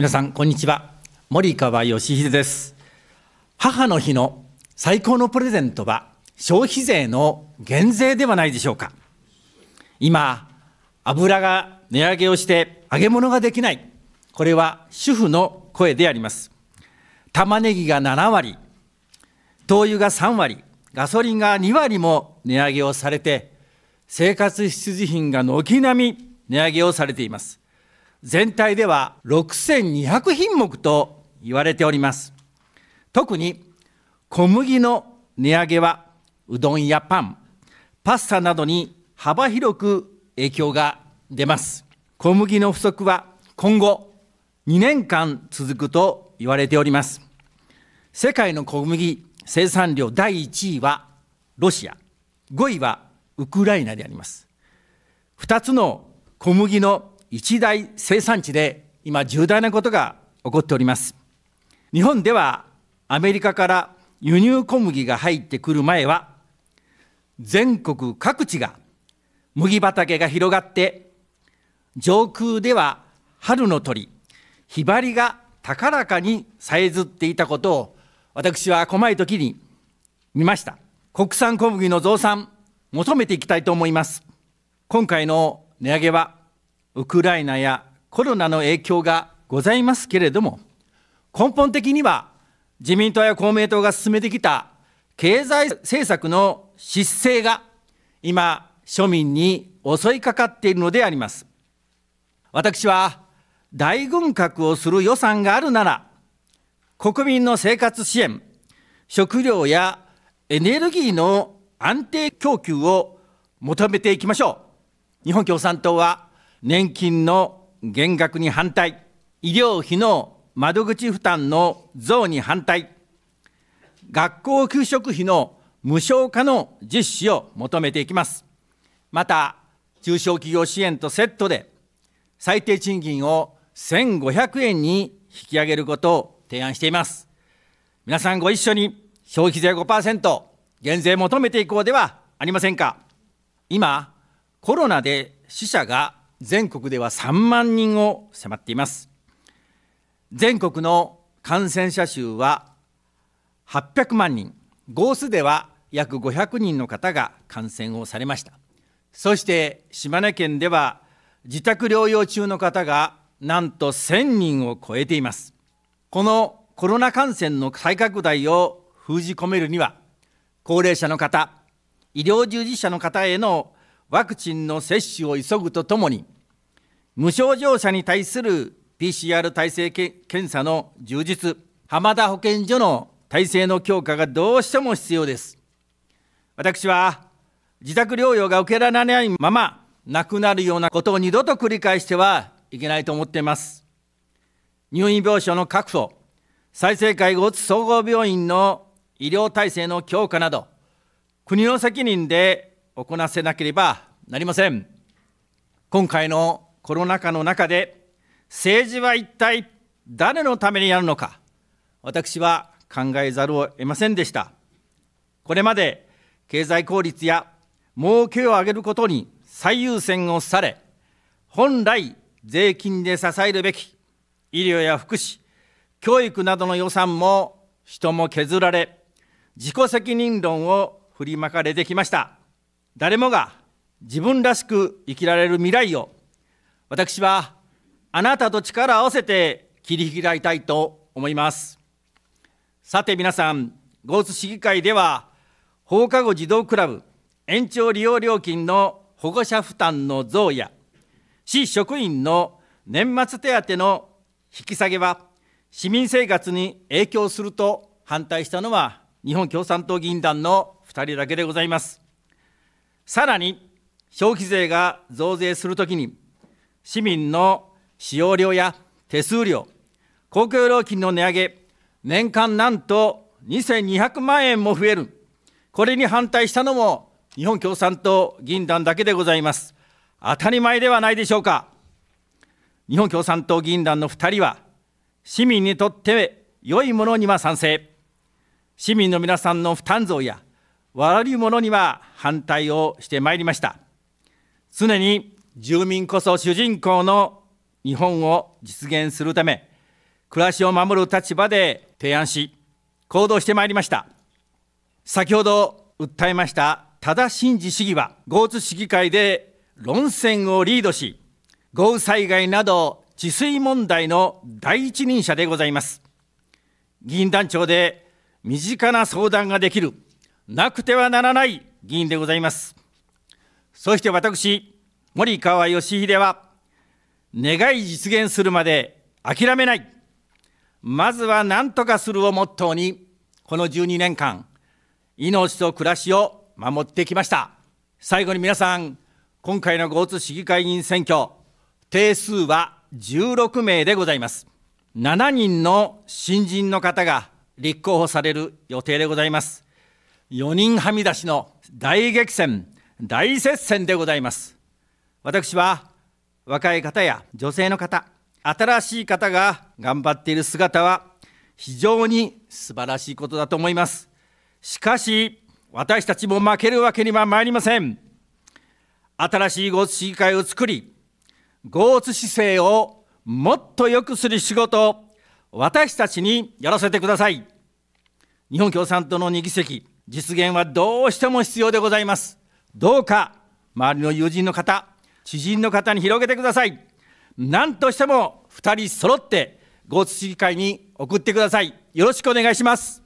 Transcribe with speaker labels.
Speaker 1: 皆さんこんにちは森川義秀です母の日の最高のプレゼントは消費税の減税ではないでしょうか今油が値上げをして揚げ物ができないこれは主婦の声であります玉ねぎが7割灯油が3割ガソリンが2割も値上げをされて生活必需品が軒並み値上げをされています全体では6200品目と言われております。特に小麦の値上げはうどんやパン、パスタなどに幅広く影響が出ます。小麦の不足は今後2年間続くと言われております。世界の小麦生産量第1位はロシア、5位はウクライナであります。2つの小麦の一大生産地で今重大なことが起こっております。日本ではアメリカから輸入小麦が入ってくる前は全国各地が麦畑が広がって上空では春の鳥ひばりが高らかにさえずっていたことを私は細い時に見ました国産小麦の増産求めていきたいと思います今回の値上げはウクライナやコロナの影響がございますけれども、根本的には自民党や公明党が進めてきた経済政策の失勢が今、庶民に襲いかかっているのであります。私は大軍拡をする予算があるなら、国民の生活支援、食料やエネルギーの安定供給を求めていきましょう。日本共産党は年金の減額に反対、医療費の窓口負担の増に反対、学校給食費の無償化の実施を求めていきます。また、中小企業支援とセットで、最低賃金を1500円に引き上げることを提案しています。皆さんご一緒に消費税5%減税求めていこうではありませんか。今、コロナで死者が全国では3万人を迫っています全国の感染者数は800万人ゴースでは約500人の方が感染をされましたそして島根県では自宅療養中の方がなんと1000人を超えていますこのコロナ感染の再拡大を封じ込めるには高齢者の方医療従事者の方へのワクチンの接種を急ぐとともに、無症状者に対する PCR 体制検査の充実、浜田保健所の体制の強化がどうしても必要です。私は自宅療養が受けられないまま亡くなるようなことを二度と繰り返してはいけないと思っています。入院病床の確保、再生会をつ総合病院の医療体制の強化など、国の責任で行わせなければなりません。今回のコロナ禍の中で、政治は一体誰のためにやるのか、私は考えざるを得ませんでした。これまで経済効率や儲けを上げることに最優先をされ、本来税金で支えるべき医療や福祉、教育などの予算も人も削られ、自己責任論を振りまかれてきました。誰もが自分らしく生きられる未来を、私はあなたと力を合わせて切り開いたいと思います。さて皆さん、ゴーツ市議会では、放課後児童クラブ延長利用料金の保護者負担の増や、市職員の年末手当の引き下げは、市民生活に影響すると反対したのは、日本共産党議員団の2人だけでございます。さらに、消費税が増税するときに、市民の使用料や手数料、公共料金の値上げ、年間なんと2200万円も増える、これに反対したのも日本共産党議員団だけでございます。当たり前ではないでしょうか。日本共産党議員団の2人は、市民にとって良いものには賛成、市民の皆さんの負担増や、悪いものには反対をしてまいりました常に住民こそ主人公の日本を実現するため暮らしを守る立場で提案し行動してまいりました先ほど訴えました多田真治市議は豪津市議会で論戦をリードし豪雨災害など治水問題の第一人者でございます議員団長で身近な相談ができるなくてはならない議員でございます。そして私、森川義秀は、願い実現するまで諦めない、まずは何とかするをモットーに、この12年間、命と暮らしを守ってきました。最後に皆さん、今回の豪津市議会議員選挙、定数は16名でございます。7人の新人の方が立候補される予定でございます。4人はみ出しの大激戦、大接戦でございます。私は若い方や女性の方、新しい方が頑張っている姿は非常に素晴らしいことだと思います。しかし、私たちも負けるわけには参りません。新しい合津市議会を作り、合津市政をもっと良くする仕事を私たちにやらせてください。日本共産党の2議席、実現はどうしても必要でございます。どうか周りの友人の方、知人の方に広げてください。何としても二人揃って、合通市議会に送ってください。よろしくお願いします。